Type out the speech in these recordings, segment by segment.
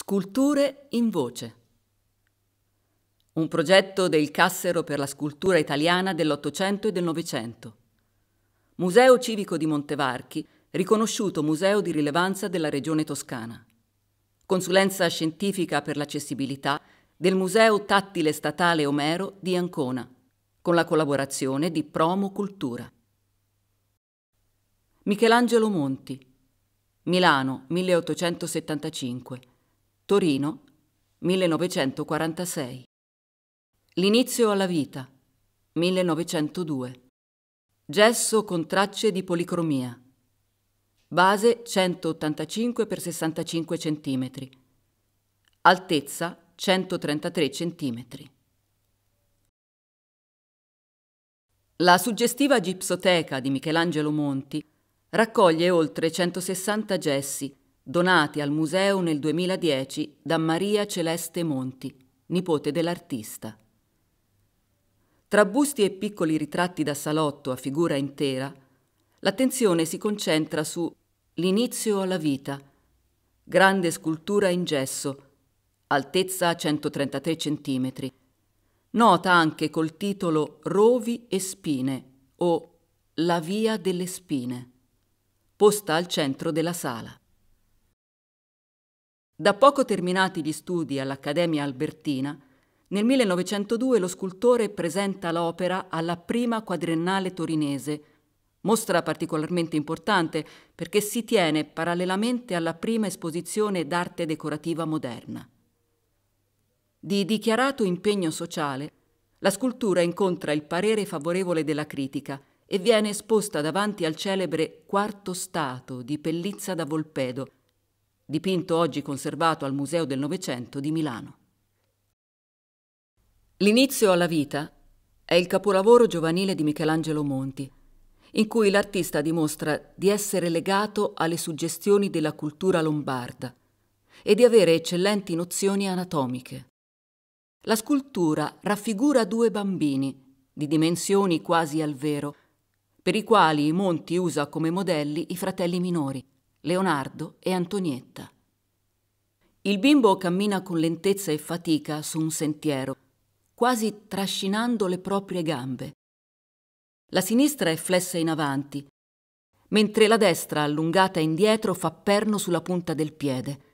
Sculture in voce. Un progetto del Cassero per la scultura italiana dell'Ottocento e del Novecento. Museo civico di Montevarchi, riconosciuto museo di rilevanza della regione toscana. Consulenza scientifica per l'accessibilità del Museo Tattile Statale Omero di Ancona, con la collaborazione di Promo Cultura. Michelangelo Monti, Milano 1875 Torino, 1946. L'inizio alla vita, 1902. Gesso con tracce di policromia. Base 185 x 65 cm. Altezza 133 cm. La suggestiva gipsoteca di Michelangelo Monti raccoglie oltre 160 gessi donati al museo nel 2010 da Maria Celeste Monti, nipote dell'artista. Tra busti e piccoli ritratti da salotto a figura intera, l'attenzione si concentra su L'inizio alla vita, grande scultura in gesso, altezza 133 cm, nota anche col titolo Rovi e spine o La via delle spine, posta al centro della sala. Da poco terminati gli studi all'Accademia Albertina, nel 1902 lo scultore presenta l'opera alla prima quadriennale torinese, mostra particolarmente importante perché si tiene parallelamente alla prima esposizione d'arte decorativa moderna. Di dichiarato impegno sociale, la scultura incontra il parere favorevole della critica e viene esposta davanti al celebre Quarto Stato di Pellizza da Volpedo, dipinto oggi conservato al Museo del Novecento di Milano. L'inizio alla vita è il capolavoro giovanile di Michelangelo Monti, in cui l'artista dimostra di essere legato alle suggestioni della cultura lombarda e di avere eccellenti nozioni anatomiche. La scultura raffigura due bambini, di dimensioni quasi al vero, per i quali Monti usa come modelli i fratelli minori, Leonardo e Antonietta. Il bimbo cammina con lentezza e fatica su un sentiero, quasi trascinando le proprie gambe. La sinistra è flessa in avanti, mentre la destra, allungata indietro, fa perno sulla punta del piede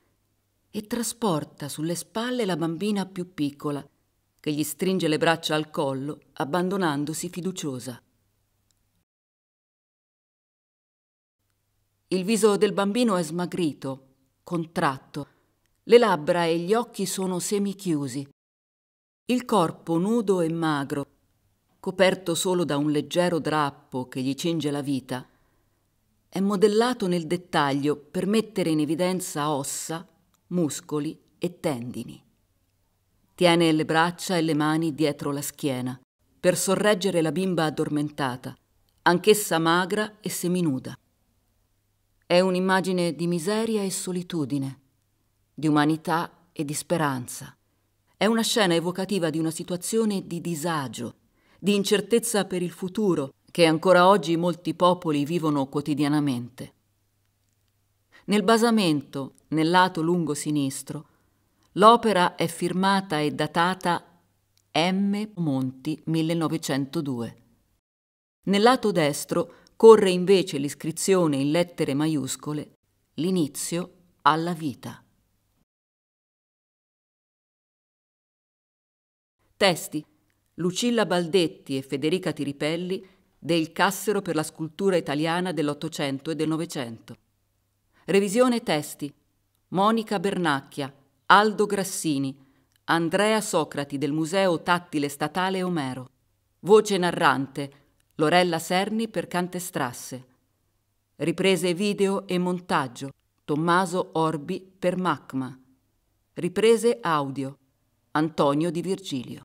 e trasporta sulle spalle la bambina più piccola, che gli stringe le braccia al collo, abbandonandosi fiduciosa. Il viso del bambino è smagrito, contratto, le labbra e gli occhi sono semichiusi. Il corpo nudo e magro, coperto solo da un leggero drappo che gli cinge la vita, è modellato nel dettaglio per mettere in evidenza ossa, muscoli e tendini. Tiene le braccia e le mani dietro la schiena per sorreggere la bimba addormentata, anch'essa magra e seminuda. È un'immagine di miseria e solitudine, di umanità e di speranza. È una scena evocativa di una situazione di disagio, di incertezza per il futuro che ancora oggi molti popoli vivono quotidianamente. Nel basamento, nel lato lungo sinistro, l'opera è firmata e datata M. Monti 1902. Nel lato destro corre invece l'iscrizione in lettere maiuscole L'inizio alla vita. Testi Lucilla Baldetti e Federica Tiripelli del Cassero per la scultura italiana dell'Ottocento e del Novecento. Revisione testi Monica Bernacchia, Aldo Grassini, Andrea Socrati del Museo Tattile Statale Omero. Voce narrante Lorella Serni per Cantestrasse. Riprese video e montaggio Tommaso Orbi per Macma. Riprese audio Antonio Di Virgilio.